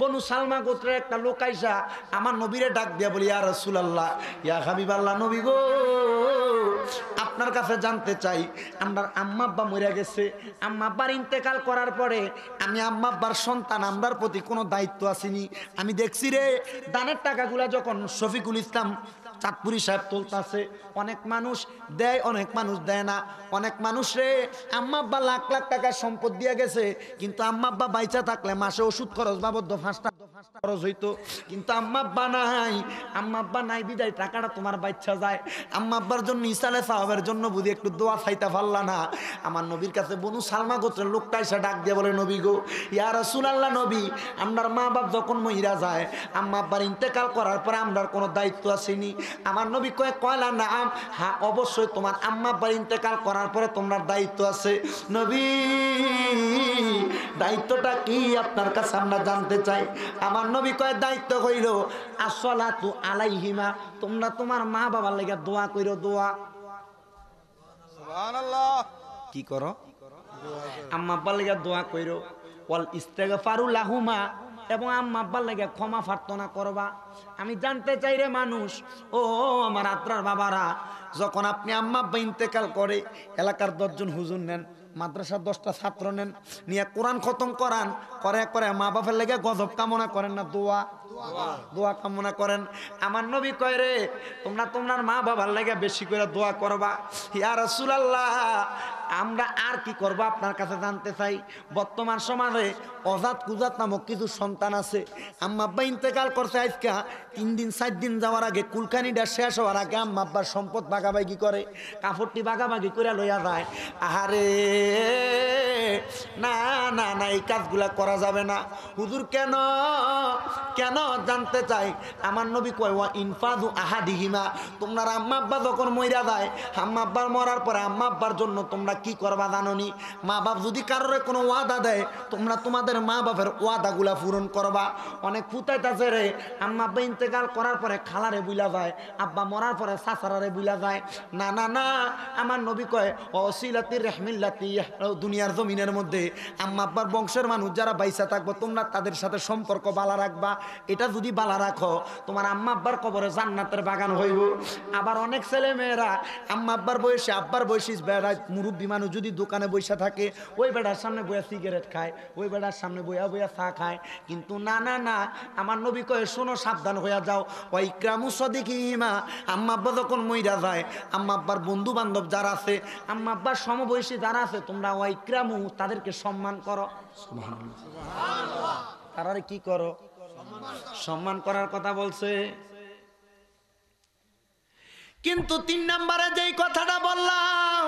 বনু সালমা গোত্রের একটা লোক আইসা আমার নবীরে ডাক দিয়া বলি রসুল আল্লাহ ইয়া হাবিব আল্লাহ নবী গো আপনার কাছে জানতে চাই আমার আম্মা আব্বা মরে গেছে আম্মা আব্বার ইন্তেকাল করার পরে আমি আম্মা আব্বার সন্তান আমার প্রতি কোনো দায়িত্ব আসেনি আমি দেখছি রে দানের টাকাগুলা যখন শফিকুল ইসলাম চাঁদপুরি সাহেব তুলতাছে অনেক মানুষ দেয় অনেক মানুষ দেয় না অনেক মানুষ রে আম্মাব্বা লাখ লাখ টাকার সম্পদ দিয়ে গেছে কিন্তু আম্মাব্বা বাইচা থাকলে মাসে ওষুধ খরচ বাবদ ফাঁসটা খরচ হইতো কিন্তু আম্মা আব্বা নাই আম্মা আব্বা নাই বিদায় টাকাটা তোমার বাচ্চা যায় আম্মা আব্বার জন্য ইসালে সাহাবের জন্য বুঝি একটু দোয়া চাইতে পারলা না আমার নবীর কাছে বনু সালমা গোত্রের লোকটা এসে ডাক দিয়ে বলে নবী গো রসুল আল্লাহ নবী আপনার মা বাপ যখন মহিরা যায় আম্মা আব্বার ইন্তেকাল করার পরে আপনার কোনো দায়িত্ব আসেনি আমার নবী কয়ে কয়লা না আম হ্যাঁ অবশ্যই তোমার আম্মা আব্বার ইন্তেকাল করার পরে তোমার দায়িত্ব আছে নবী দায়িত্বটা কি আপনার কাছে আমরা জানতে চাই আমার নবী কয়ের দায়িত্ব কইল আসলা তু আলাইহিমা তোমরা তোমার মা বাবার লাগে দোয়া কইরো দোয়া কি করো আম্মা আব্বার লেগে দোয়া কইরো ওয়াল ইস্তেগফারু লাহুমা এবং আম্মা আব্বার লাগে ক্ষমা প্রার্থনা করবা আমি জানতে চাই রে মানুষ ও আমার আত্রার বাবারা যখন আপনি আম্মা আব্বা ইন্তেকাল করে এলাকার দশজন হুজুর নেন মাদ্রাসার দশটা ছাত্র নেন নিয়ে কোরআন খতম করান করে করে মা বাপের লেগে গজব কামনা করেন না দোয়া দোয়া কামনা করেন আমার নবী কয় রে তোমরা তোমার মা বাবার লেগে বেশি করে দোয়া করবা ইয়ার সুলাল্লাহ আমরা আর কি করব আপনার কাছে জানতে চাই বর্তমান সমাজে অজাত কুজাত নামক কিছু সন্তান আছে আম্মা বা ইন্তেকাল করছে আজকা তিন দিন চার দিন যাওয়ার আগে কুলকানিটা শেষ হওয়ার আগে আম্মাব্বার সম্পদ বাগাবাগি করে কাপড়টি বাগাবাগি করে লইয়া যায় আহারে না না না এই কাজগুলা করা যাবে না হুজুর কেন কেন জানতে চাই আমার নবী কয় ইনফাদু আহা আহাদিহিমা তোমরা আব্বা যখন মইরা যায় আব্বার মরার পরে আম্মাব্বার জন্য তোমরা কি করবা জাননি মা বাপ যদি কারোর কোনো ওয়াদা দেয় তোমরা তোমাদের মা বাপের ওয়াদাগুলা পূরণ করবা অনেক ফুতাইতাছে রে আব্বা ইনতে ইন্তেকাল করার পরে খালারে বুলা যায় আব্বা মরার পরে সাসারারে বুলা যায় না না না আমার নবী কয় অশিলাতি রেহমিল্লাতি দুনিয়ার জমিনের মধ্যে আম্মা আব্বার বংশের মানুষ যারা বাইসা থাকবো তোমরা তাদের সাথে সম্পর্ক বালা রাখবা এটা যদি বালা রাখো তোমার আম্মা আব্বার কবরে জান্নাতের বাগান হইব আবার অনেক ছেলে মেয়েরা আম্মা আব্বার বয়সে আব্বার বয়সী বেড়া মুরব্বী মানুষ যদি দোকানে বৈসা থাকে ওই বেড়ার সামনে বইয়া সিগারেট খায় ওই বেড়ার সামনে বইয়া বইয়া চা খায় কিন্তু না না না আমার নবী কয়ে শোনো সাবধান হয়ে হয়ে যাও ওই ইকরামু সদিক ইমা আম্মা আব্বা যখন মইরা যায় আম্মা আব্বার বন্ধু বান্ধব যারা আছে আম্মা আব্বার সমবয়সী যারা আছে তোমরা ওই ইকরামু তাদেরকে সম্মান করো তারা কি করো সম্মান করার কথা বলছে কিন্তু তিন নম্বরে যেই কথাটা বললাম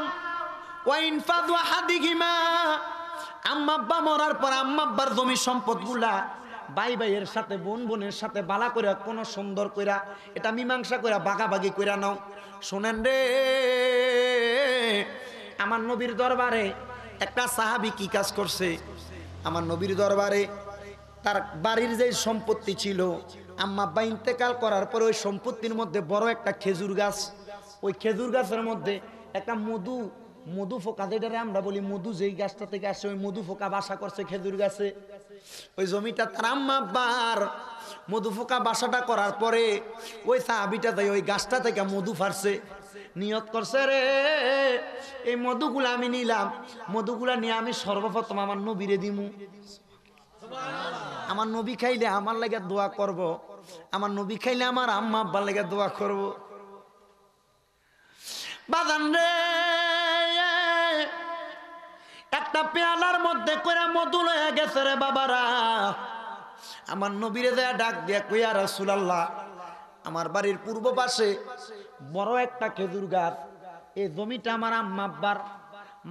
আম্মা আব্বা মরার পর আম্মা আব্বার জমি সম্পদগুলা ভাই ভাইয়ের সাথে বোন বোনের সাথে বালা কইরা কোনো সুন্দর কইরা এটা মীমাংসা কইরা বাগাবাগি কইরা নাও শোনেন রে আমার নবীর দরবারে একটা সাহাবি কি কাজ করছে আমার নবীর দরবারে তার বাড়ির যে সম্পত্তি ছিল আম্মা আব্বা ইন্তেকাল করার পরে ওই সম্পত্তির মধ্যে বড় একটা খেজুর গাছ ওই খেজুর গাছের মধ্যে একটা মধু মধু ফোকা যেটারে আমরা বলি মধু যেই গাছটা থেকে আসছে ওই মধু ফোকা বাসা করছে খেজুর গাছে ওই জমিটা তার আম্মা মধু ফোকা বাসাটা করার পরে ওই সাহাবিটা তাই ওই গাছটা থেকে মধু ফারছে নিয়ত করছে রে এই মধুগুলা আমি নিলাম মধুগুলা নিয়ে আমি সর্বপ্রথম আমার নবীরে দিমু আমার নবী খাইলে আমার লাগে দোয়া করব। আমার নবী খাইলে আমার আম্মা আব্বার লাগে দোয়া করব বাদান রে একটা পেয়ালার মধ্যে করে মধু লয়ে গেছে রে বাবারা আমার নবীরে যায় ডাক দিয়া কইয়া আল্লাহ আমার বাড়ির পূর্ব পাশে বড় একটা খেজুর গাছ এই জমিটা আমার আম্মাব্বার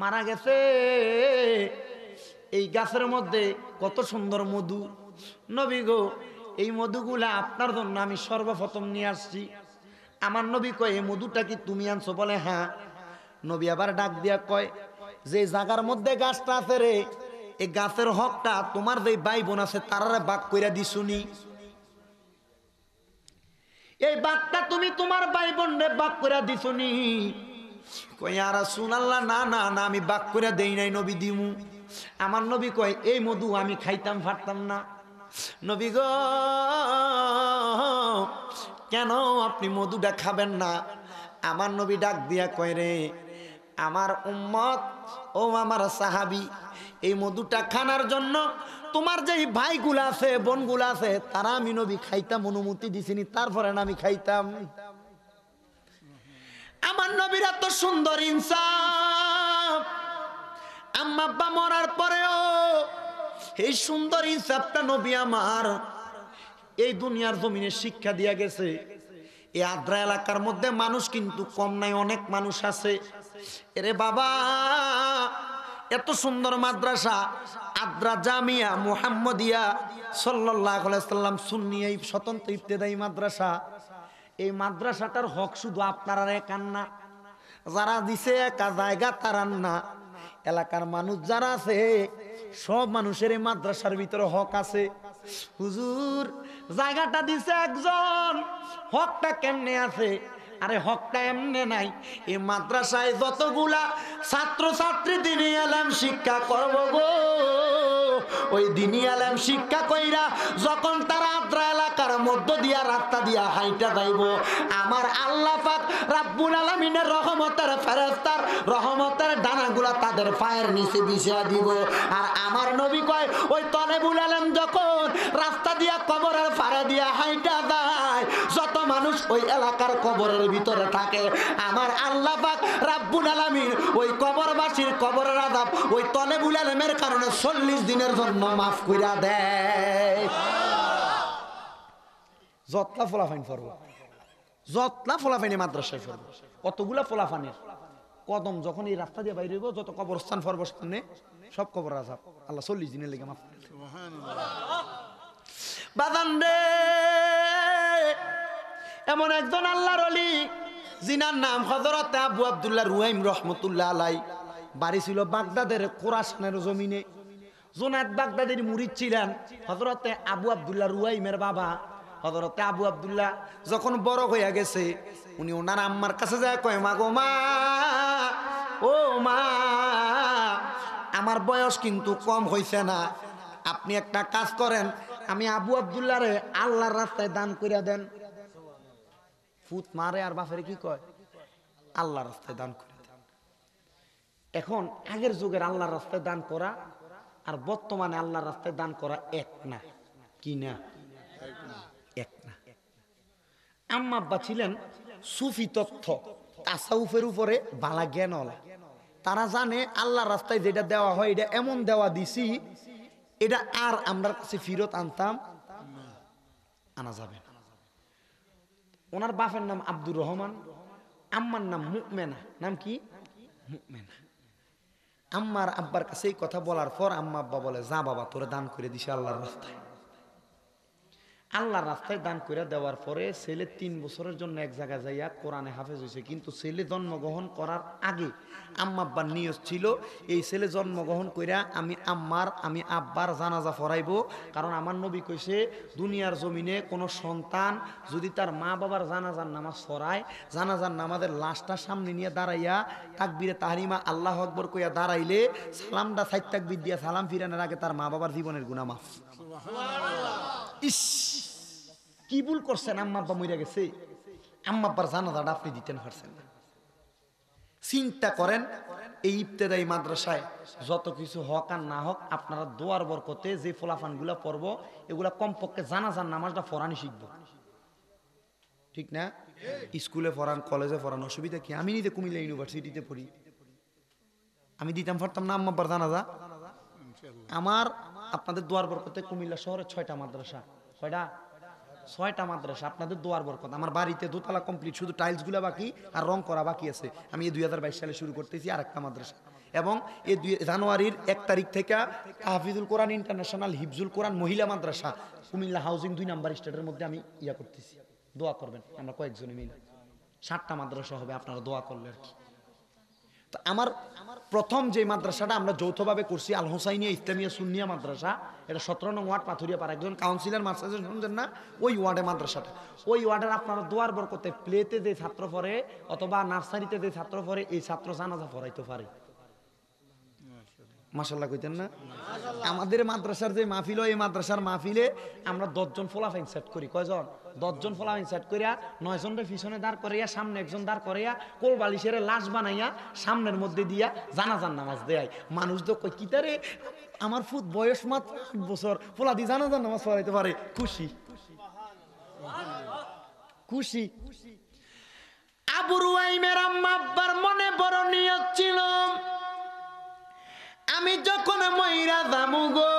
মারা গেছে এই গাছের মধ্যে কত সুন্দর মধু নবী গো এই মধুগুলা আপনার জন্য আমি সর্বপ্রথম নিয়ে আসছি আমার নবী কয় এই মধুটা কি তুমি আনছো বলে হ্যাঁ নবী আবার ডাক দিয়া কয় যে জাগার মধ্যে গাছটা আছে রে এই গাছের হকটা তোমার যে ভাই বোন আছে তারারে বাক কইরা দিছুনি এই বাঘটা তুমি তোমার ভাই বোন রে বাক কইরা দিছুনি না না না আমি বাক কইরা দেই নাই নবী দিমু আমার নবী কয় এই মধু আমি খাইতাম ফাটতাম না নবী গো কেন আপনি মধুটা খাবেন না আমার নবী ডাক দিয়া কয় রে আমার উম্মত ও আমার সাহাবি এই মধুটা খানার জন্য তোমার যেই ভাইগুলো আছে বোনগুলো আছে তারা আমি নবী খাইতাম অনুমতি দিছিনি তারপরে আমি খাইতাম আমার নবীরা তো সুন্দর ইনসাফ আম্মা বা মরার পরেও এই সুন্দর ইনসাফটা নবী আমার এই দুনিয়ার জমিনে শিক্ষা দিয়া গেছে এই আদ্রা এলাকার মধ্যে মানুষ কিন্তু কম নাই অনেক মানুষ আছে এরে বাবা এত সুন্দর মাদ্রাসা আদ্রা জামিয়া মুহাম্মদিয়া সাল্লাহ সাল্লাম এই স্বতন্ত্র ইফতেদায়ী মাদ্রাসা এই মাদ্রাসাটার হক শুধু আপনারা একান না যারা দিছে একা জায়গা তারান না এলাকার মানুষ যারা আছে সব মানুষের এই মাদ্রাসার ভিতরে হক আছে হুজুর জায়গাটা দিছে একজন হকটা কেমনে আছে আরে হকটা এমনে নাই এ মাদ্রাসায় যতগুলা ছাত্র ছাত্রী দিনে এলাম শিক্ষা করব গো ওই দিনই আলেম শিক্ষা কইরা যখন তারা আদ্রা এলাকার মধ্য দিয়া রাস্তা দিয়া হাইটা যাইব আমার আল্লাহ পাক রাব্বুল আলামিনের রহমতের ফেরেস্তার রহমতের ডানাগুলা তাদের পায়ের নিচে বিছিয়া দিব আর আমার নবী কয় ওই তলেবুল আলম যখন রাস্তা দিয়া কবরের ফাড়া দিয়া হাইটা যায় যত মানুষ ওই এলাকার কবরের ভিতরে থাকে আমার আল্লাহ পাক রাব্বুল আলামিন ওই কবরবাসীর কবরের আদাব ওই তলেবুল আলমের কারণে চল্লিশ দিনের জন্য জন্য মাফ করিয়া দেয় যতলা ফলাফাইন ফরব যতলা ফলাফাইনে মাদ্রাসায় ফরব কতগুলা ফলাফানের কদম যখন এই রাস্তা দিয়ে বাইরে যত কবরস্থান ফরবস্থানে সব কবর আজাব আল্লাহ চল্লিশ দিনের লেগে মাফ বাদান রে এমন একজন আল্লাহর অলি জিনার নাম হজরত আবু আবদুল্লাহ রুহাইম রহমতুল্লাহ আলাই বাড়ি ছিল বাগদাদের কোরাসানের জমিনে জোনাত বাগদাদের মুরিদ ছিলেন হজরতে আবু আবদুল্লাহ রুয়াইমের বাবা হজরতে আবু আবদুল্লাহ যখন বড় হইয়া গেছে উনি ওনার আম্মার কাছে যায় কয় মা গো মা ও মা আমার বয়স কিন্তু কম হইছে না আপনি একটা কাজ করেন আমি আবু রে আল্লাহর রাস্তায় দান করিয়া দেন ফুত মারে আর বাপের কি কয় আল্লাহর রাস্তায় দান করে দেন এখন আগের যুগের আল্লাহর রাস্তায় দান করা আর বর্তমানে আল্লাহর রাস্তায় দান করা এক না কি না এক না আম্মা আব্বা ছিলেন সুফি তথ্য তাসাউফের উপরে বালা জ্ঞান তারা জানে আল্লাহর রাস্তায় যেটা দেওয়া হয় এটা এমন দেওয়া দিছি এটা আর আমরা কাছে ফিরত আনতাম আনা যাবে ওনার বাপের নাম আব্দুর রহমান আম্মার নাম মুকমেনা নাম কি মুকমেনা আম্মার আব্বার কাছে এই কথা বলার পর আম্মা আব্বা বলে যা বাবা তোরে দান করে দিছে আল্লাহর রাস্তায় আল্লাহ রাস্তায় দান করে দেওয়ার পরে ছেলে তিন বছরের জন্য এক জায়গায় যাইয়া কোরআনে হাফেজ হয়েছে কিন্তু ছেলে জন্মগ্রহণ করার আগে আম্মাব্বার নিয়োগ ছিল এই ছেলে জন্মগ্রহণ করিয়া আমি আম্মার আমি আব্বার জানাজা ফরাইব কারণ আমার নবী কইছে দুনিয়ার জমিনে কোনো সন্তান যদি তার মা বাবার জানাজার নামাজ ফরায় জানাজার নামাজের লাশটা সামনে নিয়ে দাঁড়াইয়া তাকবিরে তাহারিমা আল্লাহ আকবর কইয়া দাঁড়াইলে সালামটা সাইত তাকবির দিয়া সালাম ফিরানের আগে তার মা বাবার জীবনের গুণামাফ ইস কি ভুল করছেন আম্মাব্বা আব্বা মরিয়া গেছে আম্মাব্বার আব্বার আপনি দিতেন পারছেন চিন্তা করেন এই ইফতেদাই মাদ্রাসায় যত কিছু হক আর না হক আপনারা দোয়ার বরকতে যে গুলা পড়ব এগুলা কমপক্ষে জানাজার নামাজটা ফরানি শিখবো ঠিক না স্কুলে পড়ান কলেজে পড়ান অসুবিধা কি আমি নিজে কুমিল্লা ইউনিভার্সিটিতে পড়ি আমি দিতাম পারতাম না আম্মাব্বার জানাজা আমার আপনাদের দুয়ার বরকতে কুমিল্লা শহরে ছয়টা মাদ্রাসা কয়টা ছয়টা মাদ্রাসা আপনাদের দোয়ার বরকত আমার বাড়িতে দোতলা কমপ্লিট শুধু টাইলসগুলো বাকি আর রং করা বাকি আছে আমি এই দুই সালে শুরু করতেছি আর একটা মাদ্রাসা এবং এই দুই জানুয়ারির এক তারিখ থেকে হাফিজুল কোরআন ইন্টারন্যাশনাল হিফজুল কোরআন মহিলা মাদ্রাসা কুমিল্লা হাউজিং দুই নাম্বার স্টেটের মধ্যে আমি ইয়া করতেছি দোয়া করবেন আমরা কয়েকজনে মিলে সাতটা মাদ্রাসা হবে আপনারা দোয়া করলে আর কি আমার প্রথম যে মাদ্রাসাটা আমরা যৌথভাবে করছি আল হোসাইনিয়া ইসলামিয়া সুনিয়া মাদ্রাসা এটা সতেরো নং ওয়ার্ড পাথুরিয়া পার একজন কাউন্সিলর মাস্টার শুনছেন না ওই ওয়ার্ডে মাদ্রাসাটা ওই ওয়ার্ডের আপনারা দোয়ার করতে প্লেতে যে ছাত্র পড়ে অথবা নার্সারিতে যে ছাত্র পড়ে এই ছাত্র জানাজা পড়াইতে পারে মাসাল্লাহ কইতেন না আমাদের মাদ্রাসার যে মাহফিল এই মাদ্রাসার মাহফিলে আমরা দশজন ফোলাফাইন সেট করি কয়জন দশজন ফোলাফাইন সেট করিয়া নয়জনের পিছনে দাঁড় করাইয়া সামনে একজন দাঁড় করাইয়া কোল বালিশের লাশ বানাইয়া সামনের মধ্যে দিয়া জানাজান নামাজ দেয় মানুষ তো কই কিতারে আমার ফুট বয়স মাত্র আট বছর ফোলা দি জানাজান নামাজ পড়াইতে পারে খুশি খুশি আবুরু আইমের আম্মা আব্বার মনে বড় নিয়ত ছিল আমি যখন ময়রা দামুগ গো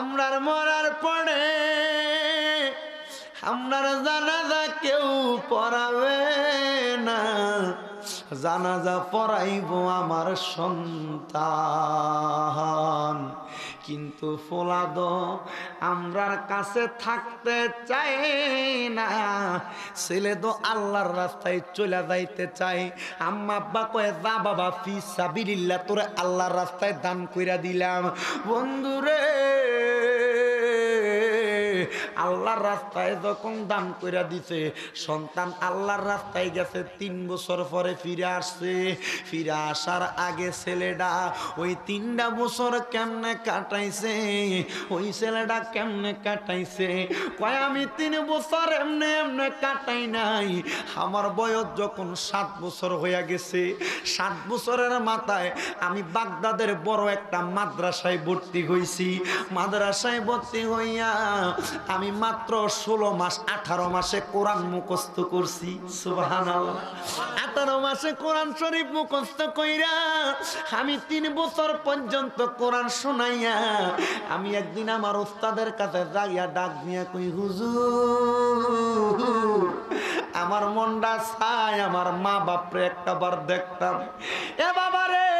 আমরার মরার পরে আমরার জানাজা কেউ পড়াবে না জানাজা পড়াইব আমার সন্তান কিন্তু ফোলাদ আমরার কাছে থাকতে চাই না ছেলে তো আল্লাহর রাস্তায় চলে যাইতে চাই আম্মা আব্বা কয়ে যা বাবা ফি সাবিরিল্লা তোরে আল্লাহর রাস্তায় দান কইরা দিলাম বন্ধুরে আল্লাহর রাস্তায় যখন দান করে দিছে সন্তান আল্লাহর রাস্তায় গেছে তিন বছর পরে ফিরে আসছে ফিরে আসার আগে ছেলেটা ওই তিনটা বছর কেমনে কাটাইছে ওই ছেলেটা কেমনে কাটাইছে কয় আমি তিন বছর এমনে এমনে কাটাই নাই আমার বয়স যখন সাত বছর হয়ে গেছে সাত বছরের মাথায় আমি বাগদাদের বড় একটা মাদ্রাসায় ভর্তি হয়েছি মাদ্রাসায় ভর্তি হইয়া আমি মাত্র ষোলো মাস আঠারো মাসে কোরআন মুখস্থ করছি সুবাহান আঠারো মাসে কোরআন শরীফ মুখস্থ কইরা আমি তিন বছর পর্যন্ত কোরআন শোনাইয়া আমি একদিন আমার উস্তাদের কাছে যাইয়া ডাক দিয়া কই হুজুর আমার মনটা চাই আমার মা বাপরে একটাবার দেখতাম এ বাবা রে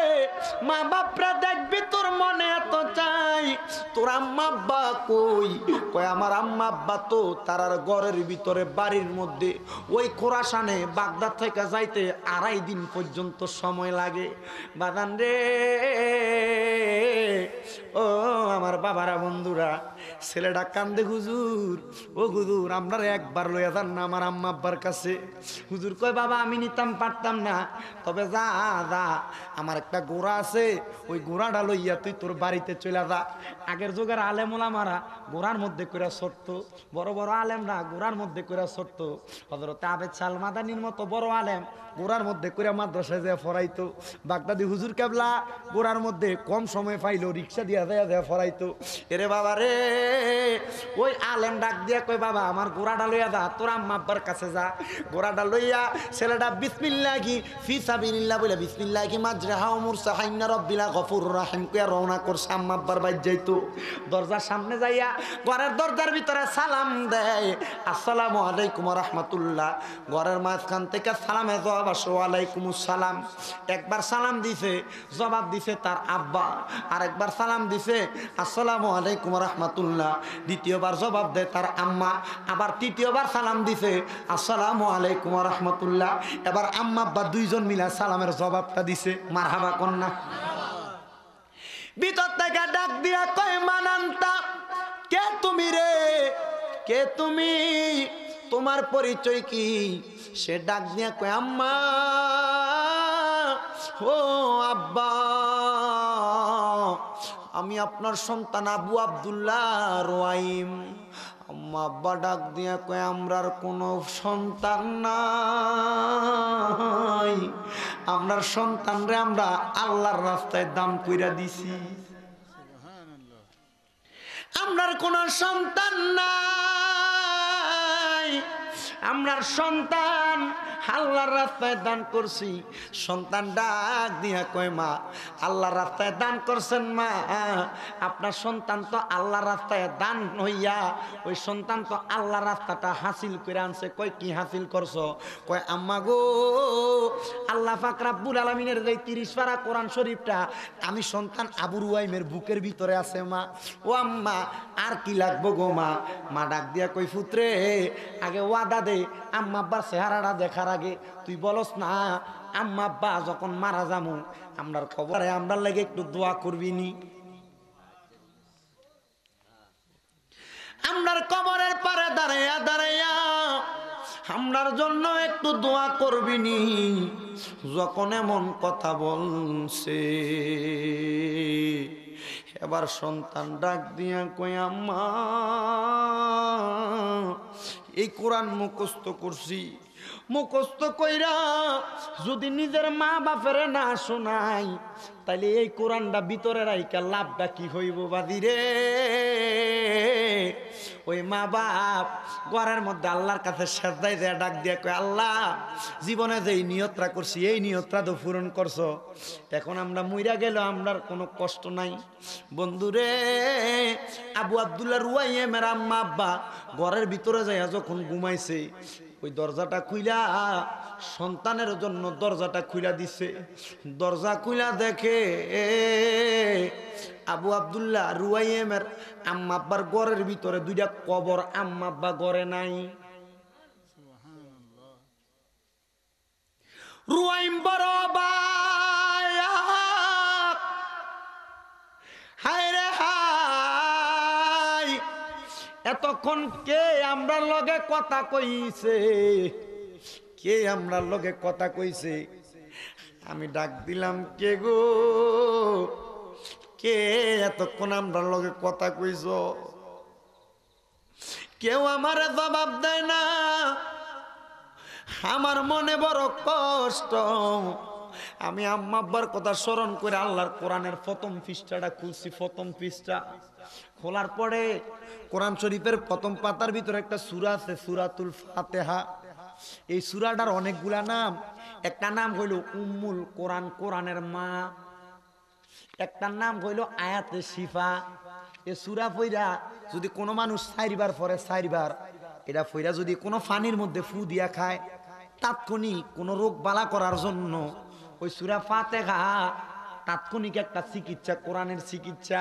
মা বাপরে দেখবি তোর মনে এত চাই তোর আম্মা আব্বা কই কয় আমার আম্মা আব্বা তো তারার ঘরের ভিতরে বাড়ির মধ্যে ওই খোরাসানে বাগদার থেকে যাইতে আড়াই দিন পর্যন্ত সময় লাগে বাদান রে ও আমার বাবারা বন্ধুরা ছেলেটা কান্দে হুজুর ও হুজুর আপনার একবার লইয়া যান না আমার আম্মা আব্বার কাছে হুজুর কয় বাবা আমি নিতাম পারতাম না তবে যা যা আমার একটা গোড়া আছে ওই গোড়াটা লইয়া তুই তোর বাড়িতে চলে যা আগের যুগের আলেম ওলামারা গোড়ার মধ্যে করে সরত বড় বড় আলেমরা গোড়ার মধ্যে করে ছোট্ট হজরতে আবেদ সালমাদানির মতো বড় আলেম গোড়ার মধ্যে করে মাদ্রাসায় যায় ফরাইতো বাগদাদি হুজুর কেবলা গোড়ার মধ্যে কম সময় পাইলো রিক্সা দিয়া যায় দেয়া ফরাইতো এরে বাবা রে ওই আলেম ডাক দিয়া কই বাবা আমার গোড়াটা লইয়া যা তোর আম্মাব্বার কাছে যা গোড়াটা লইয়া ছেলেটা বিসমিল্লা কি ফি সাবিনিল্লা বলে বিসমিল্লা কি মাজরাহা ওমর সাহাইন্না রব্বিলা গফুর রাহিম কুয়া রওনা করছে আম্মাব্বার বাইর যাইতো দরজার সামনে যাইয়া ঘরের দরজার ভিতরে সালাম দেয় আসসালামু আলাইকুম রহমতুল্লাহ ঘরের মাঝখান থেকে সালামে জবাব বাবা আলাইকুম সালাম একবার সালাম দিছে জবাব দিছে তার আব্বা আর একবার সালাম দিছে আসসালাম আলাইকুম রহমাতুল্লাহ দ্বিতীয়বার জবাব দেয় তার আম্মা আবার তৃতীয়বার সালাম দিছে আসসালাম আলাইকুম রহমতুল্লাহ এবার আম্মা আব্বা দুইজন মিলা সালামের জবাবটা দিছে মার হাবা কন্যা ভিতর থেকে ডাক দিয়া কয় মানান্তা কে তুমি রে কে তুমি তোমার পরিচয় কি সে ডাক দিয়া কয় আম্মা ও আব্বা আমি আপনার সন্তান আবু আবদুল্লাহ রোয়াইম আম্মা আব্বা ডাক দিয়া কয় আমরার কোনো সন্তান নাই আমরার সন্তানরে আমরা আল্লাহর রাস্তায় দাম কইরা দিছি আমরার কোনো সন্তান না আমরার সন্তান আল্লাহর রাস্তায় দান করছি সন্তান ডাক দিয়া কয় মা আল্লাহর রাস্তায় দান করছেন মা আপনার সন্তান তো আল্লাহর রাস্তায় দান হইয়া ওই সন্তান তো আল্লাহর রাস্তাটা হাসিল করে আনছে কয় কি হাসিল করছো কয় আম্মা গো আল্লাহ ফাকরা রাব্বুল আলামিনের যে তিরিশ পারা কোরআন শরীফটা আমি সন্তান আবু রুয়াইমের বুকের ভিতরে আছে মা ও আম্মা আর কি লাগবো গো মা মা ডাক দিয়া কই ফুত্রে আগে ওয়াদা দে আম্মা আব্বার চেহারাটা দেখার লাগে তুই বলস না আম্মা আব্বা যখন মারা যাবো আমরা খবরে আমরা লাগে একটু দোয়া করবি নি আমরার কবরের পারে দাঁড়াইয়া দাঁড়াইয়া আমরার জন্য একটু দোয়া করবি নি যখন এমন কথা বলছে এবার সন্তান ডাক দিয়া কই আম্মা এই কোরআন মুখস্থ করছি মুখস্ত কইরা যদি নিজের মা বাপের না শোনাই তাইলে এই কোরআনটা ভিতরে রাইকা লাভটা কি হইব বাদিরে ওই মা বাপ ঘরের মধ্যে আল্লাহর কাছে সেজদায় দেয়া ডাক দিয়ে কয় আল্লাহ জীবনে যে এই করছি এই নিয়তটা তো পূরণ করছো এখন আমরা মইরা গেল আমরার কোনো কষ্ট নাই বন্ধুরে আবু আবদুল্লাহ রুয়াইয়ে মেরাম মা আব্বা ঘরের ভিতরে যাইয়া যখন ঘুমাইছে ওই দরজাটা খুইলা সন্তানের জন্য দরজাটা খুইলা দিছে দরজা খুইলা দেখে আবু আবদুল্লাহ রুয়াইমের আম্মাব্বার গড়ের ভিতরে দুইটা কবর আম্মাব্বা গড়ে নাই রুয়াইম বড় বা এতক্ষণ কে আমরা লগে কথা কইছে কে আমরার লগে কথা কইছে আমি ডাক দিলাম কে গো কে এতক্ষণ আমরার লগে কথা কইছ কেউ আমার জবাব দেয় না আমার মনে বড় কষ্ট আমি আম্মাব্বার কথা স্মরণ করে আল্লাহর কোরআনের প্রথম পৃষ্ঠাটা খুলছি প্রথম পৃষ্ঠা খোলার পরে কোরআন শরীফের প্রথম পাতার ভিতরে একটা সুরা আছে সুরাতুল ফাতেহা এই সুরাটার অনেকগুলা নাম একটা নাম হইল উম্মুল কোরআন কোরআনের মা একটার নাম হইল আয়াতে শিফা এ সুরা ফইরা যদি কোনো মানুষ সাইরবার পরে সাইরবার এটা ফইরা যদি কোনো ফানির মধ্যে ফু দিয়া খায় তাৎক্ষণিক কোনো রোগ বালা করার জন্য ওই সুরা ফাতেহা তাৎক্ষণিক একটা চিকিৎসা কোরআনের চিকিৎসা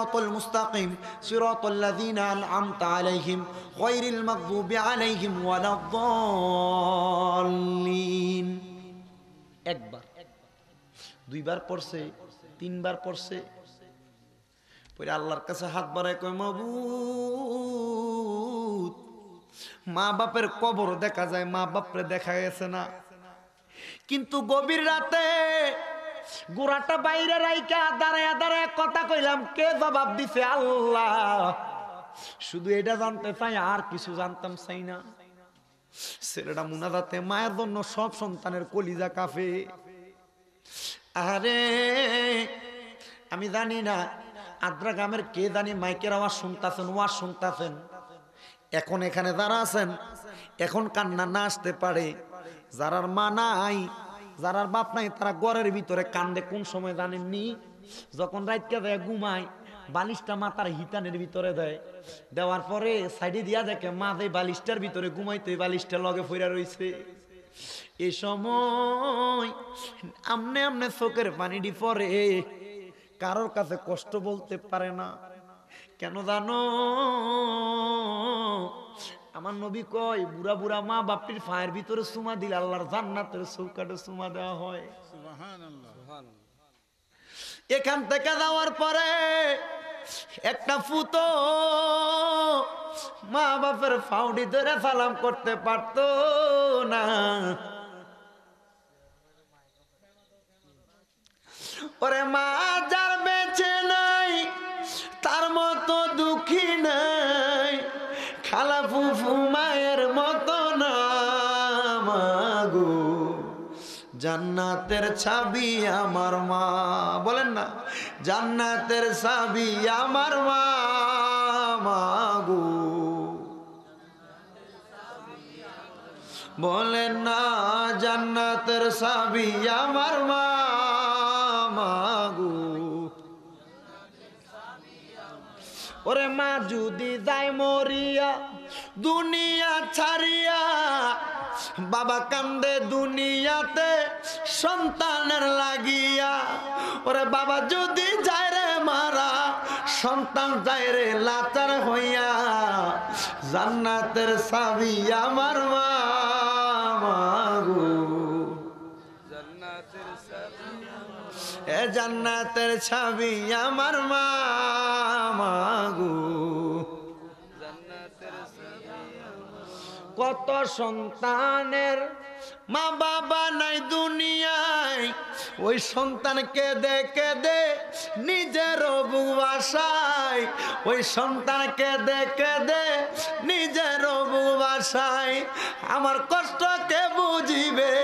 সিরাতাল মুস্তাকিম সিরাতাল লাযিনা আনআমতা আলাইহিম গায়রিল মাগদুবি আলাইহিম ওয়ালাদ-দাল্লিন একবার দুইবার পড়ছে তিনবার পড়ছে পরে আল্লাহর কাছে হাত বাড়ায় কয় মাবুত মা বাপের কবর দেখা যায় মা বাপরে দেখা গেছে না কিন্তু গভীর রাতে গোড়াটা বাইরে রাইকা দাঁড়ায় দাঁড়ায় কথা কইলাম কে জবাব দিছে আল্লাহ শুধু এটা জানতে চাই আর কিছু জানতাম চাই না ছেলেটা দাতে মায়ের জন্য সব সন্তানের কলিজা কাফে আরে আমি জানি না আদ্রা গ্রামের কে জানি মাইকের আওয়াজ শুনতেছেন ওয়াজ শুনতেছেন এখন এখানে যারা আছেন এখন কান্না না আসতে পারে যারার মা নাই যারা বাপ নাই তারা গড়ের ভিতরে কান্দে কোন সময় জানেননি যখন রাইতকে দেয় ঘুমায় বালিশটা মাতার হিতানের ভিতরে দেয় দেওয়ার পরে সাইডে দিয়া দেখে মা যে বালিশটার ভিতরে ঘুমাইতে বালিশটা লগে ফইরা রয়েছে এ সময় আমনে আমনে চোখের পানিটি পরে কারোর কাছে কষ্ট বলতে পারে না কেন জানো আমার নবী কয় বুড়া বুড়া মা বাপটির ফায়ের ভিতরে সুমা দিল আল্লাহর জান্নাতের সৌকাটে সুমা দেওয়া হয় এখান থেকে যাওয়ার পরে একটা ফুতো মা বাপের ফাউডি ধরে সালাম করতে পারত না ওরে মা জান্নাতের ছাবি আমার মা বলেন না জান্নাতের ছাবি আমার মা মাগো বলেন না জান্নাতের ছাবি আমার মা মাগো ওরে মা যদি যায় মরিয়া দুনিয়া ছাড়িয়া বাবা কান্দে দুনিয়াতে সন্তানের লাগিয়া ওরে বাবা যদি যায় রে মারা সন্তান যায় রে লাচার হইয়া জান্নাতের সাবি আমার মা এ জান্নাতের ছাবি আমার মা মাগু কত সন্তানের মা বাবা নাই দুনিয়ায় ওই সন্তানকে দেখে দে নিজের বুবাসায় ওই সন্তানকে দেখে দে নিজের বুবাসায় আমার কষ্টকে বুঝিবে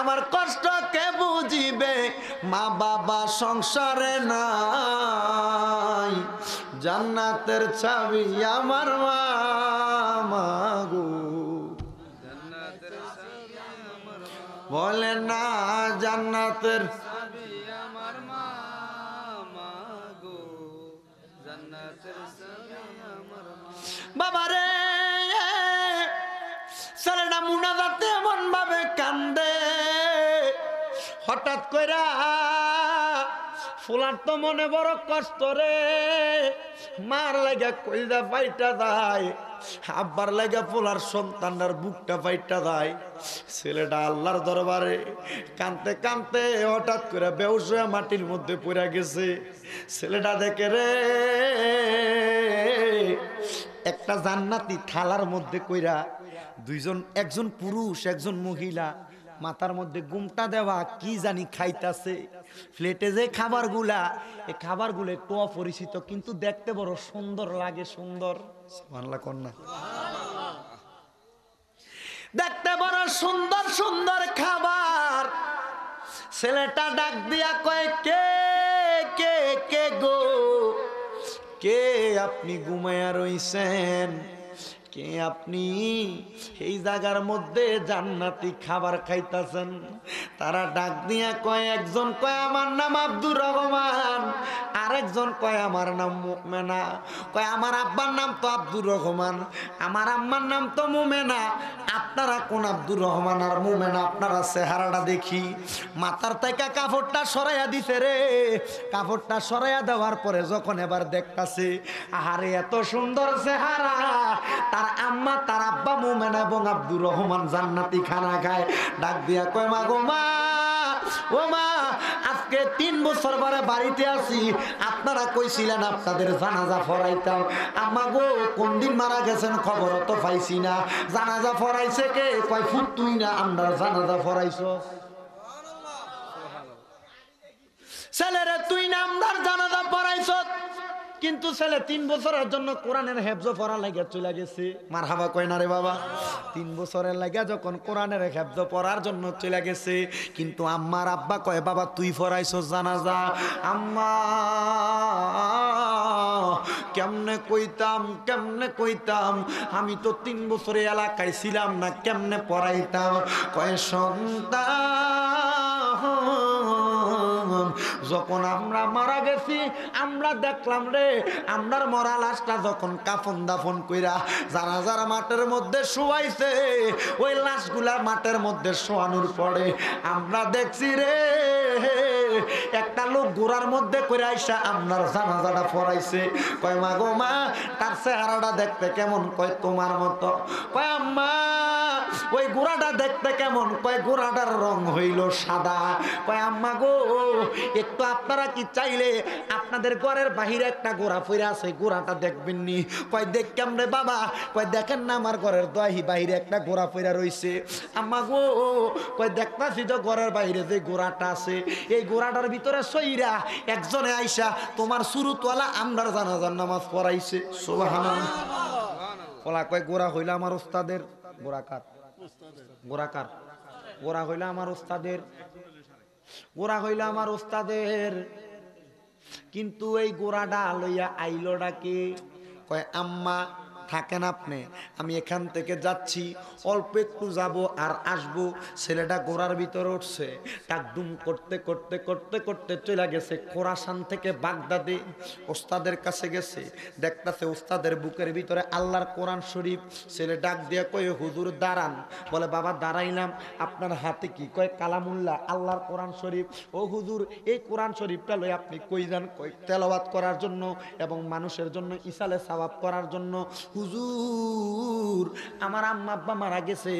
আমার কষ্টকে বুঝিবে মা বাবা সংসারে নাই জান্নাতের চাবি আমার মা মাগু বলে না জান্নাতের আমার মা গো জান্নাতের আমার বাবা রে সালেনা মুনাদাতে এমন ভাবে কান্দে হঠাৎ কইরা ফুলার তো মনে বড় কষ্ট রে মার লাগে কইদা পাইটা দায় আব্বার লাগে পোলার সন্তানটার বুকটা পাইটা দায় ছেলেটা আল্লাহর দরবারে কানতে কানতে হঠাৎ করে ব্যবসায় মাটির মধ্যে পড়ে গেছে ছেলেটা দেখে রে একটা জান্নাতি থালার মধ্যে কইরা দুইজন একজন পুরুষ একজন মহিলা মাথার মধ্যে গুমটা দেওয়া কি জানি খাইতাছে ফ্লেটে যে খাবারগুলা এই খাবারগুলো একটু অপরিচিত কিন্তু দেখতে বড় সুন্দর লাগে সুন্দর মানলা কন্যা দেখতে বড় সুন্দর সুন্দর খাবার ছেলেটা ডাক দিয়া কয় কে কে কে গো কে আপনি ঘুমায়া রইছেন কে আপনি এই জায়গার মধ্যে জান্নাতি খাবার খাইতেছেন তারা ডাক দিয়া কয় একজন কয় আমার নাম আব্দুর রহমান আরেকজন কয় আমার নাম মুকমেনা কয় আমার আব্বার নাম তো আব্দুর রহমান আমার আম্মার নাম তো মুমেনা আপনারা কোন আব্দুর রহমান আর মুমেনা আপনারা চেহারাটা দেখি মাথার থেকে কাপড়টা সরাইয়া দিছে রে কাপড়টা সরাইয়া দেওয়ার পরে যখন এবার দেখতেছে আহারে এত সুন্দর চেহারা তার আম্মা তার আব্বা মোমেন এবং আব্দুর রহমান জান্নাতি খানা খায় ডাক দিয়া কয় মা গো মা ও মা আজকে তিন বছর পরে বাড়িতে আসি আপনারা কইছিলেন আপনাদের জানাজা ফরাইতাম আম্মা গো কোন দিন মারা গেছেন খবর তো পাইছি না জানাজা ফরাইছে কে কয় ফুট তুই না আমরা জানাজা ফরাইছ ছেলেরে তুই না আমদার জানাজা পড়াইছ কিন্তু ছেলে তিন বছরের জন্য কোরআনের হেফজ পড়া লাগে চলে গেছে মার হাবা কয় না রে বাবা তিন বছরের লাগে যখন কোরআনের হেফজ পড়ার জন্য চলে গেছে কিন্তু আম্মার আব্বা কয় বাবা তুই পড়াইছ জানা যা আম্মা কেমনে কইতাম কেমনে কইতাম আমি তো তিন বছরে এলাকায় ছিলাম না কেমনে পড়াইতাম কয় সন্তান যখন আমরা মারা গেছি আমরা দেখলাম রে আমরার মরা লাশটা যখন কাফন দাফন কইরা যারা যারা মাঠের মধ্যে শোয়াইছে ওই লাশগুলা মাঠের মধ্যে শোয়ানোর পরে আমরা দেখছি রে একটা লোক গোড়ার মধ্যে করে আইসা আপনার জানাজাটা ফরাইছে কয় মা গো মা তার চেহারাটা দেখতে কেমন কয় তোমার মতো কয় আম্মা ওই গোড়াটা দেখতে কেমন কয় গোড়াটার রং হইল সাদা কয় আম্মা গো একটু আপনারা কি চাইলে আপনাদের ঘরের বাহিরে একটা গোড়া ফিরে আছে গোড়াটা দেখবেন নি কয় দেখ কেমনে বাবা কয় দেখেন না আমার ঘরের দহি বাহিরে একটা গোড়া ফিরা রয়েছে আম্মা গো কয় দেখতাছি তো ঘরের বাহিরে যে গোড়াটা আছে এই গোড়াটার ভিতরে সইরা একজনে আইসা তোমার সুরুতওয়ালা আমরার জানাজার নামাজ পড়াইছে সোহানা ওলা কয় গোড়া হইলো আমার ওস্তাদের গোড়া কাত গোড়াকার গোড়া হইলে আমার ওস্তাদের গোড়া হইলে আমার ওস্তাদের কিন্তু এই গোড়াটা লইয়া আইলডাকে কয় আম্মা থাকেন আপনি আমি এখান থেকে যাচ্ছি অল্প একটু যাব আর আসব ছেলেটা ঘোড়ার ভিতরে উঠছে ডাকডুম করতে করতে করতে করতে চলে গেছে কোরাসান থেকে বাগদাদে ওস্তাদের কাছে গেছে দেখতেছে ওস্তাদের বুকের ভিতরে আল্লাহর কোরআন শরীফ ছেলে ডাক দিয়ে কয়ে হুজুর দাঁড়ান বলে বাবা দাঁড়াইলাম আপনার হাতে কি কয় কালামুল্লা আল্লাহর কোরআন শরীফ ও হুজুর এই কোরআন শরীফটা লই আপনি কই যান কই তেলাওয়াত করার জন্য এবং মানুষের জন্য ইসালে সাবাব করার জন্য হুজুর আমার আম্মা আব্বা মারা গেছে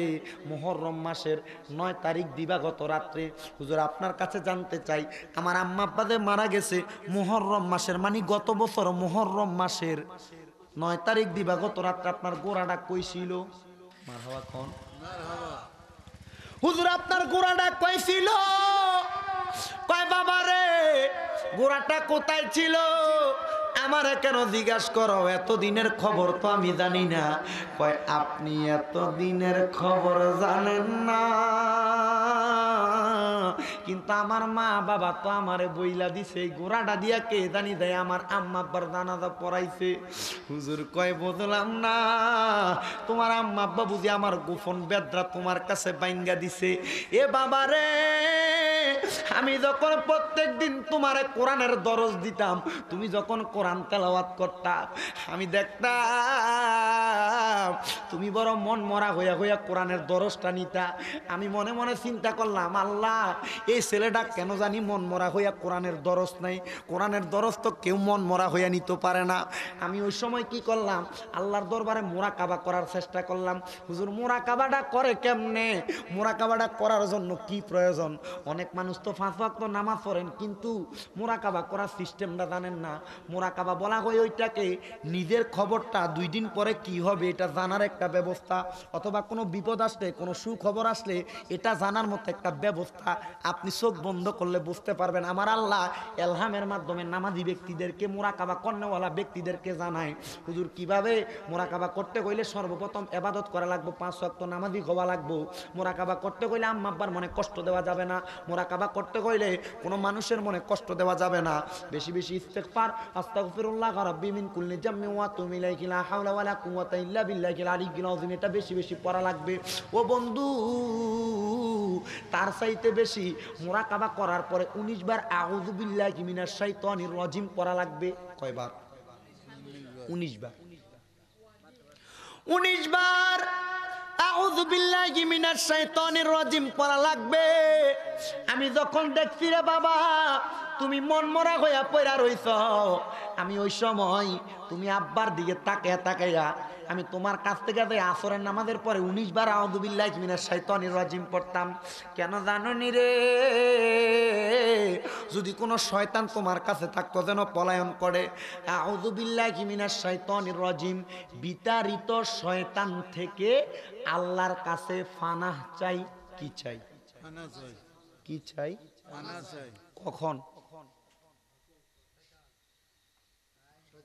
মোহরম মাসের নয় তারিখ দিবাগত রাত্রে হুজুর আপনার কাছে জানতে চাই আমার আম্মা আব্বাদের মারা গেছে মোহরম মাসের মানে গত বছর মোহরম মাসের নয় তারিখ দিবাগত রাত্রে আপনার গোড়াটা কইছিল হুজুর আপনার গোড়াটা কই কয় বাবা রে গোড়াটা কোথায় ছিল আমার কেন জিজ্ঞাস করো এতদিনের খবর তো আমি জানি না কয় আপনি এতদিনের খবর জানেন না কিন্তু আমার মা বাবা তো আমারে বইলা দিছে গোড়াটা দিয়া কে জানি দেয় আমার আম্মা আব্বার দানাদা পড়াইছে হুজুর কয় বদলাম না তোমার আম্মা আব্বা বুঝি আমার গোপন বেদরা তোমার কাছে বাইঙ্গা দিছে এ বাবারে আমি যখন প্রত্যেক দিন তোমার কোরআনের দরজ দিতাম তুমি যখন কোরআন তেলাওয়াত করতা আমি দেখতাম তুমি বড় মন মরা হইয়া হইয়া কোরআনের দরজটা নিতা আমি মনে মনে চিন্তা করলাম আল্লাহ এই ছেলেটা কেন জানি মন মরা হইয়া কোরআনের দরজ নাই কোরআনের দরজ তো কেউ মন মরা হইয়া নিতে পারে না আমি ওই সময় কি করলাম আল্লাহর দরবারে মোরা কাবা করার চেষ্টা করলাম হুজুর মোরা কাবাটা করে কেমনে মোরা কাবাটা করার জন্য কি প্রয়োজন অনেক মানুষ তো পাঁচ ভক্ত নামাজ পড়েন কিন্তু মোরাকাবা করার সিস্টেমটা জানেন না মোরাকাবা বলা হয় ওইটাকে নিজের খবরটা দুই দিন পরে কি হবে এটা জানার একটা ব্যবস্থা অথবা কোনো বিপদ আসলে কোনো সুখবর আসলে এটা জানার মতো একটা ব্যবস্থা আপনি চোখ বন্ধ করলে বুঝতে পারবেন আমার আল্লাহ এলহামের মাধ্যমে নামাজি ব্যক্তিদেরকে মোরাকাবা কর্ণওয়ালা ব্যক্তিদেরকে জানায় হুজুর কিভাবে মোরাকাবা করতে গইলে সর্বপ্রথম এবাদত করা লাগবো পাঁচ ওয়াক্ত নামাজি হওয়া লাগবো মোরাকাবা করতে গইলে আম্মাব্বার মনে কষ্ট দেওয়া যাবে না মোরাকাবা করতে করতে হইলে কোনো মানুষের মনে কষ্ট দেওয়া যাবে না বেশি বেশি ইস্তেক ইস্তেকফার আস্তাগফিরুল্লাহ রাব্বি মিন কুল্লি জাম্মি ওয়া তুমি লাইকিলা হাওলা ওয়ালা কুওয়াতা ইল্লা বিল্লাহ কিলা গিলা আযীম এটা বেশি বেশি পড়া লাগবে ও বন্ধু তার চাইতে বেশি মোরাকাবা করার পরে উনিশ বার আউযু মিনার মিনাশ অনির রজিম পড়া লাগবে কয়বার উনিশ বার 19 বার লাগবে আমি যখন দেখছি রে বাবা তুমি মন মরা হইয়া পড়া রইছ আমি ওই সময় তুমি আব্বার দিকে তাকাইয়া তাকাইয়া আমি তোমার কাছ থেকে যে আসরের নামাজের পরে উনিশ বার আহদুবিল্লাহ মিনার শৈতনির রাজিম পড়তাম কেন জানো নি রে যদি কোনো শয়তান তোমার কাছে থাকতো যেন পলায়ন করে আউদুবিল্লাহ মিনার শৈতনির রজিম বিতাড়িত শয়তান থেকে আল্লাহর কাছে ফানাহ চাই কি চাই কি চাই কখন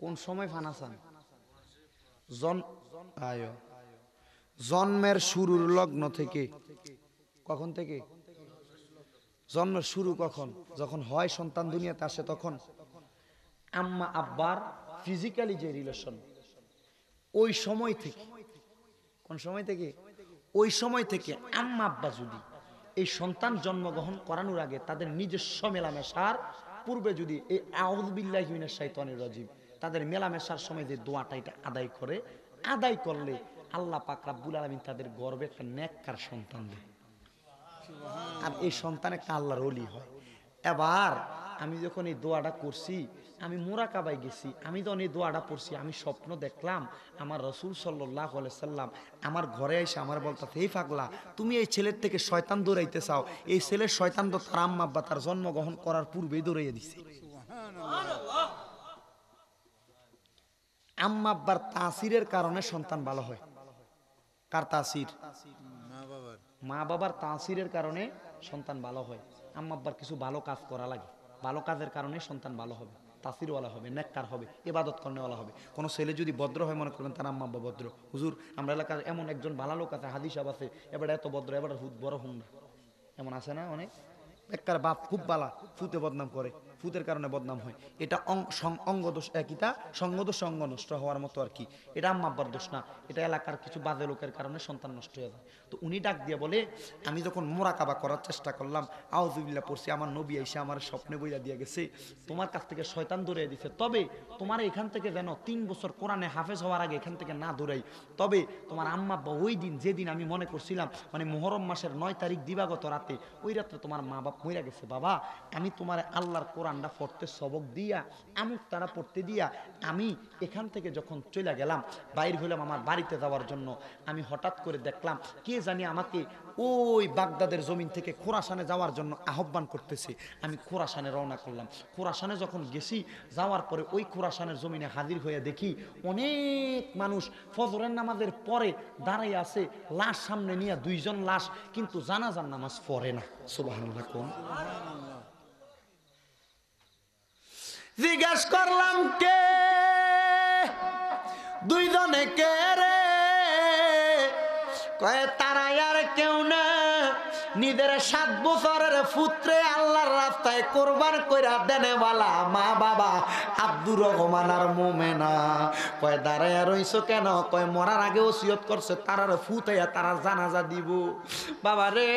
কোন সময় ফানা চান জন জন্মের শুরুর লগ্ন থেকে কখন থেকে জন্মের শুরু কখন যখন হয় সন্তান দুনিয়াতে আসে তখন আম্মা আব্বার ফিজিক্যালি যে রিলেশন ওই সময় থেকে কোন সময় থেকে ওই সময় থেকে আম্মা আব্বা যদি এই সন্তান জন্মগ্রহণ করানোর আগে তাদের নিজস্ব মেলামেশার পূর্বে যদি এই আউদ্দিল্লাহিনের শাইতানির রাজীব তাদের মেলামেশার সময় যে দোয়াটা এটা আদায় করে আদায় করলে আল্লাহ পাক রাব্বুল আলমিন তাদের গর্বে একটা ন্যাক্কার সন্তান দেয় আর এই সন্তান একটা আল্লাহর অলি হয় এবার আমি যখন এই দোয়াটা করছি আমি মোরাকাবায় গেছি আমি যখন এই দোয়াটা পড়ছি আমি স্বপ্ন দেখলাম আমার রসুল সাল্লাহ সাল্লাম আমার ঘরে এসে আমার বলতা এই ফাগলা তুমি এই ছেলের থেকে শয়তান দৌড়াইতে চাও এই ছেলের শয়তান তো তার আম্মাব্বা তার জন্মগ্রহণ করার পূর্বেই দৌড়াইয়ে দিছে আম্মা আব্বার তাসিরের কারণে সন্তান ভালো হয় কার তাসির মা বাবার তাসিরের কারণে সন্তান ভালো হয় আম্মা আব্বার কিছু ভালো কাজ করা লাগে ভালো কাজের কারণে সন্তান ভালো হবে তাসিরওয়ালা হবে নেককার হবে এবাদত কর্নেওয়ালা হবে কোনো ছেলে যদি ভদ্র হয় মনে করবেন তার আম্মা আব্বা ভদ্র হুজুর আমরা এলাকার এমন একজন ভালো লোক আছে হাদিস আছে এবার এত ভদ্র এবার হুদ বড় হুম না এমন আছে না অনেক নেককার বাপ খুব বালা ফুতে বদনাম করে সুদের কারণে বদনাম হয় এটা অঙ্গদোষ একইটা সঙ্গদোষ অঙ্গ নষ্ট হওয়ার মতো আর কি এটা আম্মাব্বার দোষ না এটা এলাকার কিছু বাজে লোকের কারণে সন্তান নষ্ট হয়ে যায় তো উনি ডাক দিয়ে বলে আমি যখন মোরাকাবা করার চেষ্টা করলাম আউজুবিল্লা পড়ছি আমার নবী আইসে আমার স্বপ্নে বইয়া দিয়ে গেছে তোমার কাছ থেকে শয়তান দৌড়িয়ে দিছে তবে তোমার এখান থেকে যেন তিন বছর কোরআনে হাফেজ হওয়ার আগে এখান থেকে না দৌড়াই তবে তোমার আম্মাব্বা ওই দিন যেদিন আমি মনে করছিলাম মানে মোহরম মাসের নয় তারিখ দিবাগত রাতে ওই রাত্রে তোমার মা বাপ মইরা গেছে বাবা আমি তোমার আল্লাহর কোরআন আমরা পড়তে সবক দিয়া আমুক তারা পড়তে দিয়া আমি এখান থেকে যখন চলে গেলাম বাইর হলাম আমার বাড়িতে যাওয়ার জন্য আমি হঠাৎ করে দেখলাম কে জানি আমাকে ওই বাগদাদের জমিন থেকে খোরাসানে যাওয়ার জন্য আহ্বান করতেছে আমি খোরাসানে রওনা করলাম খোরাসানে যখন গেছি যাওয়ার পরে ওই খোরাসানের জমিনে হাজির হয়ে দেখি অনেক মানুষ ফজরের নামাজের পরে দাঁড়াই আছে লাশ সামনে নিয়ে দুইজন লাশ কিন্তু জানাজার নামাজ পড়ে না সুবাহ কোন জিজ্ঞাস করলাম কে দুই দুইজনে কে রে কয়ে তারা আর কেউ না নিজের সাত বছরের পুত্রে আল্লাহর রাস্তায় কোরবান কইরা দেনে বালা মা বাবা আব্দুর রহমান আর মোমেনা কয় দাঁড়াইয়া রইস কেন কয় মরার আগে ওসিয়ত করছে তারার ফুতাইয়া তারা জানাজা দিব বাবা রে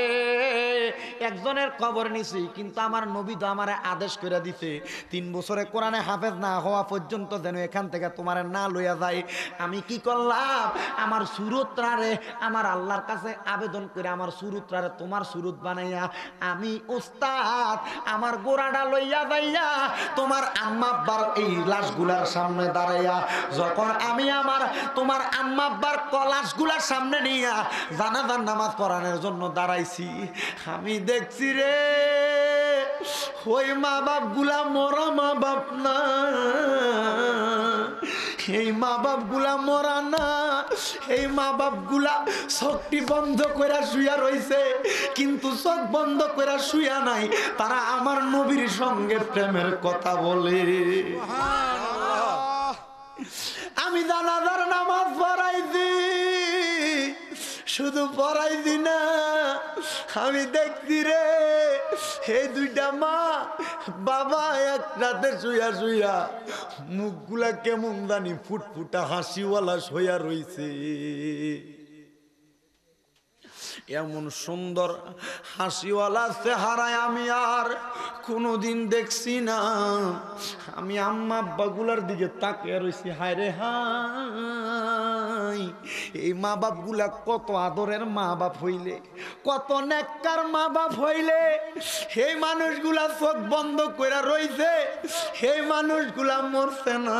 একজনের কবর নিছি কিন্তু আমার নবী তো আমার আদেশ করে দিছে তিন বছরে কোরআনে হাফেজ না হওয়া পর্যন্ত যেন এখান থেকে তোমার না লইয়া যায় আমি কি করলাম আমার সুরত্রারে আমার আল্লাহর কাছে আবেদন করে আমার সুরত্রারে তোমার সুরুত বানাইয়া আমি উস্তাদ আমার গোড়াটা লইয়া যাইয়া তোমার আম্মাব্বার এই লাশগুলার সামনে দাঁড়াইয়া যখন আমি আমার তোমার আম্মাব্বার কলাশগুলার সামনে নিয়া জানাজার নামাজ পড়ানোর জন্য দাঁড়াইছি আমি দেখছি রে ওই মা বাপ গুলা মরা মা বাপ না এই মা বাপ গুলা মরা না এই মা বাপ গুলা শক্তি বন্ধ করে শুয়া রয়েছে কিন্তু চোখ বন্ধ করে শুয়া নাই তারা আমার নবীর সঙ্গে প্রেমের কথা বলে আমি দানাদার নামাজ পড় শুধু পড়াই দিনা আমি দেখছি রে হে দুইটা মা বাবা এক রাতে শুয়া শুয়া মুখগুলা কেমন জানি ফুটফুটা হাসিওয়ালা শোয়া রইছে এমন সুন্দর হাসিওয়ালা চেহারায় আমি আর কোনোদিন দেখছি না আমি আম্মা আব্বাগুলার দিকে তাকিয়ে রয়েছি হায় রে হা নাই এই মা বাপগুলা কত আদরের মা বাপ হইলে কত নেককার মা বাপ হইলে সেই মানুষগুলা চোখ বন্ধ করে রইছে সেই মানুষগুলা মরছে না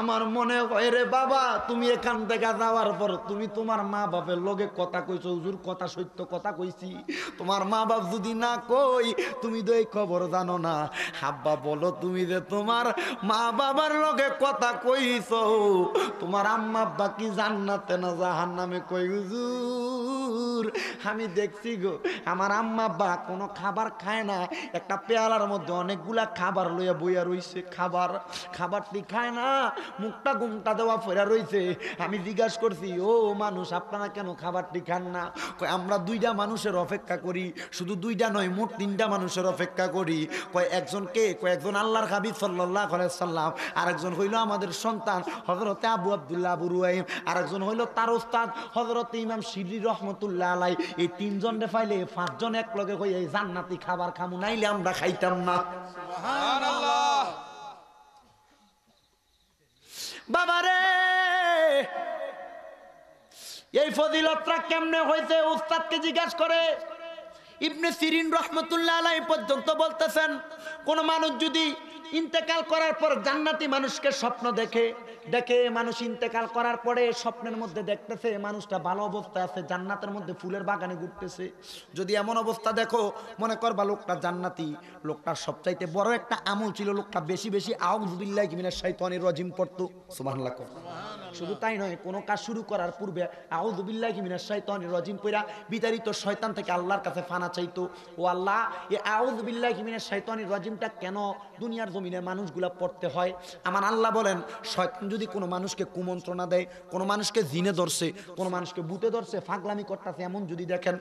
আমার মনে হয় রে বাবা তুমি এখান থেকে যাওয়ার পর তুমি তোমার মা বাপের লগে কথা কইছো হুজুর কথা সত্য কথা কইছি তোমার মা বাপ যদি না কই তুমি তো এই খবর জানো না হাব্বা বলো তুমি যে তোমার মা বাবার লগে কথা কইছো তোমার আম্মা বাকি জান্নাতে না জাহান নামে কই হুজুর আমি দেখছি গো আমার আম্মা বা কোনো খাবার খায় না একটা পেয়ালার মধ্যে অনেকগুলা খাবার লইয়া বইয়া রইছে খাবার খাবারটি খায় না মুখটা গুমটা দেওয়া ফেরা রইছে আমি জিজ্ঞাসা করছি ও মানুষ আপনারা কেন খাবারটি খান না কয় আমরা দুইটা মানুষের অপেক্ষা করি শুধু দুইটা নয় মোট তিনটা মানুষের অপেক্ষা করি কয় একজন কে কয় একজন আল্লাহর খাবি সাল্লাহ সাল্লাম আর একজন হইল আমাদের সন্তান হজরতে আবু আবদুল্লাহ আবু রুয়াইম আর একজন হইল তার ওস্তাদ হজরত ইমাম শিরি রহমতুল্লাহ আলাই এই তিনজন রে পাইলে পাঁচজন এক লগে হয়ে জান্নাতি খাবার খামু নাইলে আমরা খাইতাম না বাবারে এই ফজিলতটা কেমনে হয়েছে ওস্তাদকে জিজ্ঞাসা করে ইবনে সিরিন রহমতুল্লাহ আলাই পর্যন্ত বলতেছেন কোন মানুষ যদি ইন্তেকাল করার পর জান্নাতি মানুষকে স্বপ্ন দেখে দেখে মানুষ ইন্তেকাল করার পরে স্বপ্নের মধ্যে দেখতেছে মানুষটা ভালো অবস্থায় আছে জান্নাতের মধ্যে ফুলের বাগানে ঘুরতেছে যদি এমন অবস্থা দেখো মনে করবা লোকটা জান্নাতি লোকটার সবচাইতে বড় একটা আমল ছিল লোকটা বেশি বেশি আউজবিল্লাহ কিমিনা অনির রজিম পড়তো সুবহানাল্লাহ শুধু তাই নয় কোনো কাজ শুরু করার পূর্বে আউদুবিল্লাহ মিনার শৈতন রজিম পইরা বিতাড়িত শয়তান থেকে আল্লাহর কাছে ফানা চাইতো ও আল্লাহ এ আউদুবিল্লাহ মিনার শৈতনের রজিমটা কেন দুনিয়ার জমিনে মানুষগুলা পড়তে হয় আমার আল্লাহ বলেন শয়তান যদি কোনো মানুষকে কুমন্ত্রণা দেয় কোনো মানুষকে জিনে ধরছে কোনো মানুষকে বুতে ধরছে ফাগলামি করতেছে এমন যদি দেখেন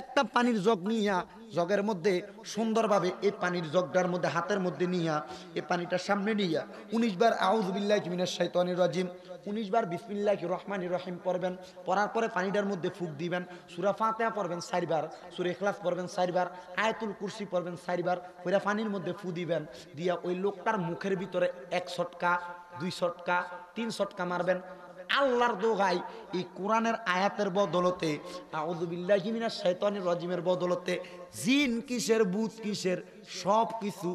একটা পানির জগ নিয়া জগের মধ্যে সুন্দরভাবে এই পানির জগটার মধ্যে হাতের মধ্যে নিয়া এই পানিটার সামনে নিয়া উনিশ বার আউজবিল্লাহ মিনার শৈতানির রাজিম উনিশ বার বিসমিল্লাহ রহমান রহিম পড়বেন পড়ার পরে পানিটার মধ্যে ফুক দিবেন সুরা ফাতেহা পড়বেন চারিবার সুরে এখলাস পড়বেন চারিবার আয়তুল কুরসি পড়বেন চারিবার ওইরা পানির মধ্যে ফু দিবেন দিয়া ওই লোকটার মুখের ভিতরে এক ছটকা দুই ছটকা তিন ছটকা মারবেন আল্লাহর দোহাই এই কোরআনের আয়াতের বদলতে আউদুবিল্লাহিমিনা রজিমের বদলতে জিন কিসের বুধ কিসের সব কিছু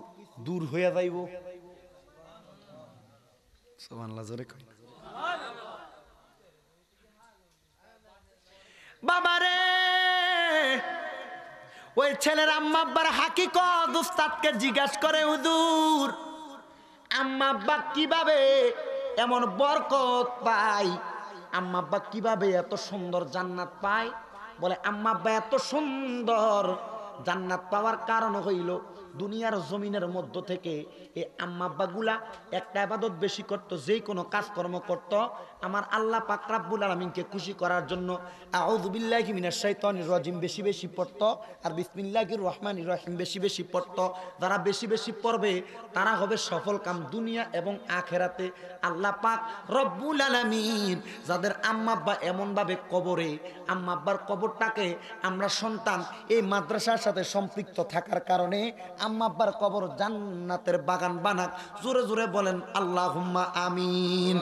দূর হইয়া যাইব বাবারে ওই ছেলের আম্মাব্বার হাকিকত উস্তাদকে জিজ্ঞাসা করে হুজুর আম্মা আব্বা কিভাবে এমন বরকত আম্মা আম্মাব্বা কিভাবে এত সুন্দর জান্নাত পায় বলে আম্মাব্বা এত সুন্দর জান্নাত পাওয়ার কারণ হইল দুনিয়ার জমিনের মধ্য থেকে এই আম্মাব্বাগুলা একটা আবাদত বেশি করত যে কোনো কাজকর্ম করত আমার আল্লাহ পাক রাব্বুল আলমিনকে খুশি করার জন্য মিনার মিনাশাইতানির রজিম বেশি বেশি পড়ত আর বিসমিল্লাহ রহমান রহিম বেশি বেশি পড়ত যারা বেশি বেশি পড়বে তারা হবে সফল কাম দুনিয়া এবং আখেরাতে আল্লাহ পাক রব্বুল আলমিন যাদের আম্মাব্বা এমনভাবে কবরে আম্মাব্বার কবরটাকে আমরা সন্তান এই মাদ্রাসার সাথে সম্পৃক্ত থাকার কারণে আম্মাব্বার কবর জান্নাতের বাগান বানাক জোরে জোরে বলেন আল্লাহ আমিন